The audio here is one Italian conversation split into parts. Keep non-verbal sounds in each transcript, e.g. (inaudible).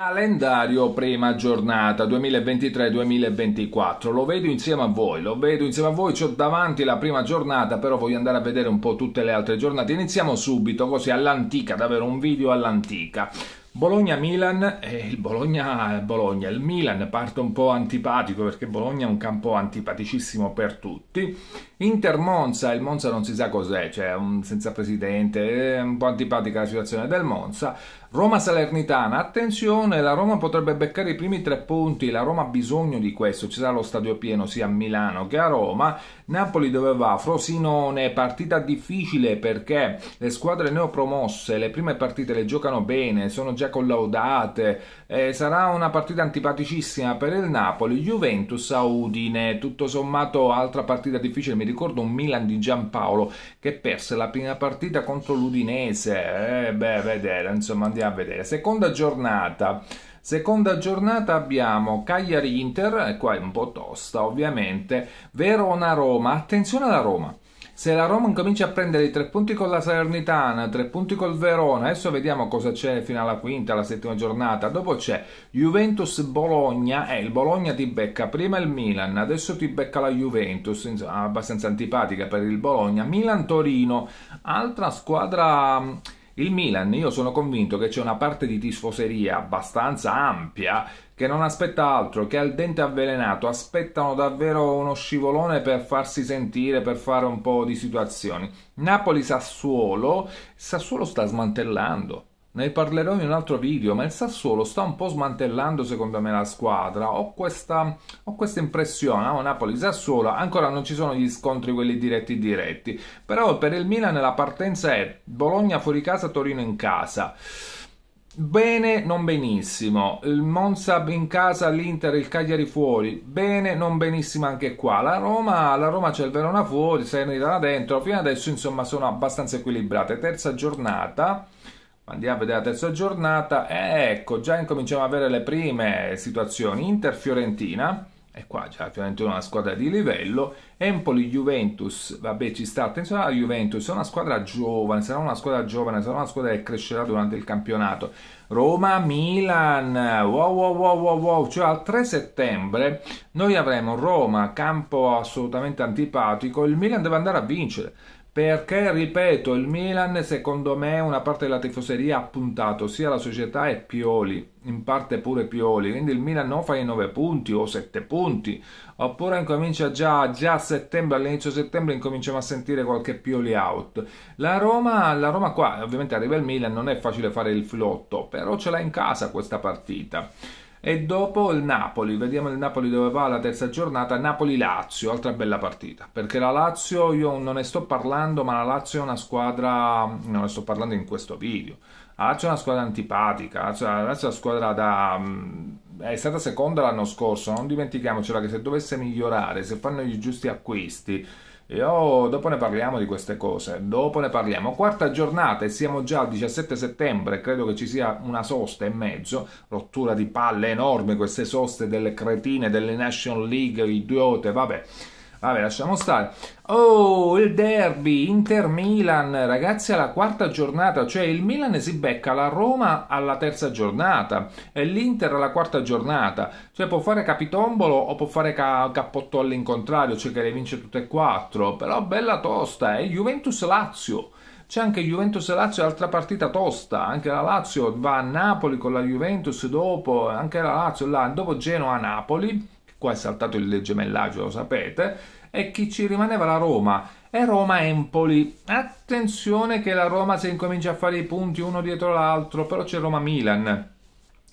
Calendario prima giornata 2023-2024, lo vedo insieme a voi, lo vedo insieme a voi, ho davanti la prima giornata, però voglio andare a vedere un po' tutte le altre giornate, iniziamo subito così all'antica, davvero un video all'antica. Bologna-Milan, eh, il Bologna-Bologna, è il Milan parte un po' antipatico perché Bologna è un campo antipaticissimo per tutti. Inter-Monza, il Monza non si sa cos'è, cioè un, senza presidente, è un po' antipatica la situazione del Monza. Roma-Salernitana, attenzione, la Roma potrebbe beccare i primi tre punti, la Roma ha bisogno di questo, ci sarà lo stadio pieno sia a Milano che a Roma. Napoli dove va? Frosinone, partita difficile perché le squadre neopromosse, le prime partite le giocano bene, sono già sia collaudate. Eh, sarà una partita antipaticissima per il Napoli. Juventus a Udine, tutto sommato altra partita difficile. Mi ricordo un Milan di Giampaolo che perse la prima partita contro l'Udinese. Eh, beh, vedere, insomma, andiamo a vedere. Seconda giornata. Seconda giornata abbiamo Cagliari Inter, eh, qua è un po' tosta ovviamente, Verona Roma, attenzione alla Roma, se la Roma incomincia a prendere i tre punti con la Salernitana, tre punti col Verona, adesso vediamo cosa c'è fino alla quinta, alla settima giornata. Dopo c'è Juventus-Bologna eh, il Bologna ti becca prima il Milan, adesso ti becca la Juventus, abbastanza antipatica per il Bologna. Milan-Torino, altra squadra... Mm, il Milan, io sono convinto che c'è una parte di tifoseria abbastanza ampia che non aspetta altro, che al dente avvelenato, aspettano davvero uno scivolone per farsi sentire, per fare un po' di situazioni. Napoli-Sassuolo, Sassuolo sta smantellando. Ne parlerò in un altro video, ma il Sassuolo sta un po' smantellando secondo me la squadra. Ho questa, ho questa impressione, ho no? Napoli-Sassuolo, ancora non ci sono gli scontri quelli diretti diretti. Però per il Milan la partenza è Bologna fuori casa, Torino in casa. Bene, non benissimo. Il Monza in casa, l'Inter, il Cagliari fuori. Bene, non benissimo anche qua. La Roma, la Roma c'è il Verona fuori, Serenità là dentro. Fino adesso, insomma, sono abbastanza equilibrate. Terza giornata. Andiamo a vedere la terza giornata. Eh, ecco, già incominciamo ad avere le prime situazioni. Inter-Fiorentina e qua c'è ovviamente una squadra di livello, Empoli-Juventus, vabbè ci sta, attenzione alla Juventus, è una squadra giovane, sarà una squadra giovane, sarà una squadra che crescerà durante il campionato, Roma-Milan, wow wow wow wow wow, cioè al 3 settembre noi avremo Roma, campo assolutamente antipatico, il Milan deve andare a vincere, perché ripeto il Milan secondo me una parte della tifoseria ha puntato sia la società e Pioli in parte pure Pioli quindi il Milan non fa i 9 punti o 7 punti oppure incomincia già, già a settembre all'inizio settembre incominciamo a sentire qualche Pioli out la Roma, la Roma qua ovviamente arriva il Milan non è facile fare il flotto però ce l'ha in casa questa partita e dopo il Napoli, vediamo il Napoli dove va la terza giornata, Napoli-Lazio, altra bella partita, perché la Lazio io non ne sto parlando, ma la Lazio è una squadra, non ne sto parlando in questo video, la Lazio è una squadra antipatica, la Lazio è una squadra da... Mm, è stata seconda l'anno scorso, non dimentichiamocela che se dovesse migliorare, se fanno i giusti acquisti, io, oh, dopo ne parliamo di queste cose, dopo ne parliamo. Quarta giornata e siamo già al 17 settembre, credo che ci sia una sosta e mezzo, rottura di palle enorme, queste soste delle cretine, delle National League, idiote, vabbè. Vabbè, lasciamo stare. Oh, il derby Inter-Milan, ragazzi, alla quarta giornata, cioè il Milan si becca la Roma alla terza giornata e l'Inter alla quarta giornata, cioè può fare capitombolo o può fare ca- cappotto all'incontrario, cioè che le vince tutte e quattro, però bella tosta, eh? Juventus-Lazio. C'è anche Juventus-Lazio, altra partita tosta, anche la Lazio va a Napoli con la Juventus dopo, anche la Lazio là, dopo Genoa-Napoli qua è saltato il gemellaggio, lo sapete, e chi ci rimaneva la Roma. E Roma-Empoli. Attenzione che la Roma si incomincia a fare i punti uno dietro l'altro, però c'è Roma-Milan.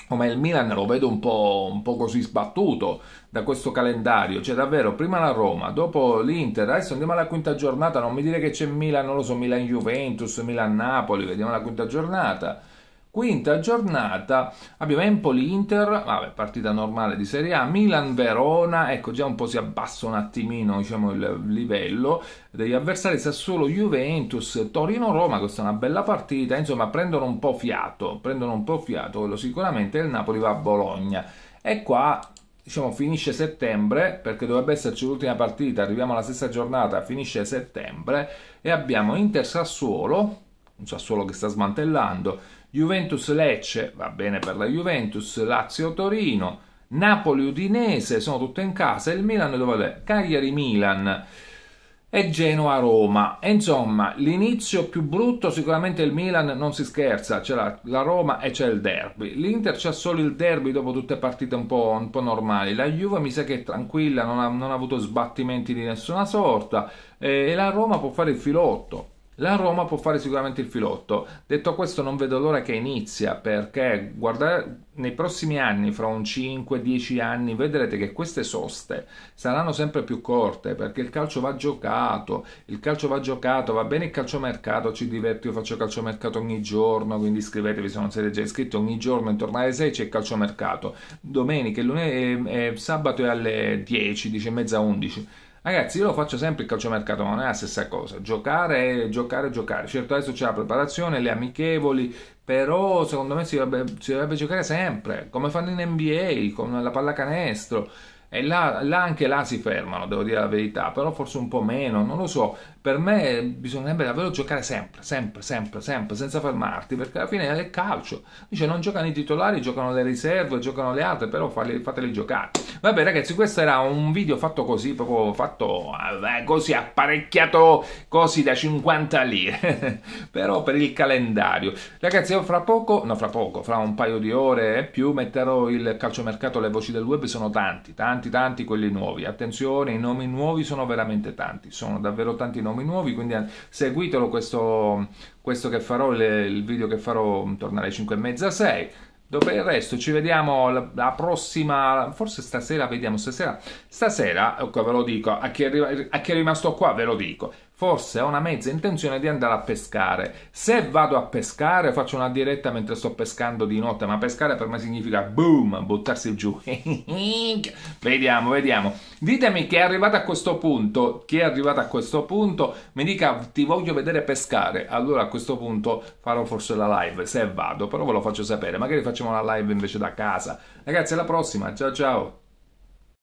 Come il Milan lo vedo un po', un po', così sbattuto da questo calendario. Cioè, davvero, prima la Roma, dopo l'Inter, adesso andiamo alla quinta giornata. Non mi dire che c'è Milan, non lo so, Milan-Juventus, Milan-Napoli, vediamo la quinta giornata Quinta giornata abbiamo Empoli-Inter, vabbè, partita normale di Serie A, Milan-Verona, ecco già un po' si abbassa un attimino diciamo, il livello degli avversari, Sassuolo-Juventus, Torino-Roma, questa è una bella partita, insomma prendono un po' fiato, prendono un po' fiato, quello sicuramente, il Napoli va a Bologna. E qua diciamo, finisce settembre, perché dovrebbe esserci l'ultima partita, arriviamo alla stessa giornata, finisce settembre, e abbiamo Inter-Sassuolo, un Sassuolo che sta smantellando, Juventus-Lecce, va bene per la Juventus, Lazio-Torino, Napoli-Udinese, sono tutte in casa, il Milan dove è? Cagliari-Milan e Genoa-Roma. E insomma, l'inizio più brutto sicuramente il Milan, non si scherza, c'è la, la, Roma e c'è il derby. L'Inter c'ha solo il derby dopo tutte partite un po', un po normali. La Juve mi sa che è tranquilla, non ha, non ha avuto sbattimenti di nessuna sorta eh, e la Roma può fare il filotto la Roma può fare sicuramente il filotto. Detto questo, non vedo l'ora che inizia perché guardare nei prossimi anni, fra un 5-10 anni, vedrete che queste soste saranno sempre più corte perché il calcio va giocato. Il calcio va giocato, va bene il calciomercato. Ci diverto, io faccio calciomercato ogni giorno. Quindi iscrivetevi se non siete già iscritti. Ogni giorno intorno alle 6 c'è il calciomercato. Domenica, lunedì, e, eh, eh, sabato è alle 10, 10 e mezza, 11 Ragazzi, io lo faccio sempre il calciomercato, ma non è la stessa cosa. Giocare, giocare, giocare. Certo, adesso c'è la preparazione, le amichevoli, però secondo me si dovrebbe, si dovrebbe giocare sempre, come fanno in NBA, con la pallacanestro. E là, là, anche là si fermano, devo dire la verità, però forse un po' meno, non lo so per me bisognerebbe davvero giocare sempre, sempre, sempre, sempre, senza fermarti, perché alla fine è il calcio. Dice non giocano i titolari, giocano le riserve, giocano le altre, però fateli giocare. Vabbè ragazzi, questo era un video fatto così, proprio fatto eh, così, apparecchiato così da 50 lire, (laughs) però per il calendario. Ragazzi, io fra poco, no fra poco, fra un paio di ore e più metterò il calciomercato, le voci del web sono tanti, tanti, tanti quelli nuovi. Attenzione, i nomi nuovi sono veramente tanti, sono davvero tanti nomi nomi nuovi, quindi eh, seguitelo questo, questo che farò, le, il video che farò intorno mm, alle 5 e mezza, 6 Dopo il resto ci vediamo la prossima, forse stasera, vediamo stasera. Stasera, ecco ve lo dico, a chi, è, a chi è rimasto qua ve lo dico, forse ho una mezza intenzione di andare a pescare. Se vado a pescare faccio una diretta mentre sto pescando di notte, ma pescare per me significa boom, buttarsi giù. (laughs) vediamo, vediamo. Ditemi che è arrivato a questo punto, chi è arrivato a questo punto mi dica ti voglio vedere pescare, allora a questo punto farò forse la live, se vado, però ve lo faccio sapere, magari faccio facciamo la live invece da casa. Ragazzi, alla prossima, ciao ciao!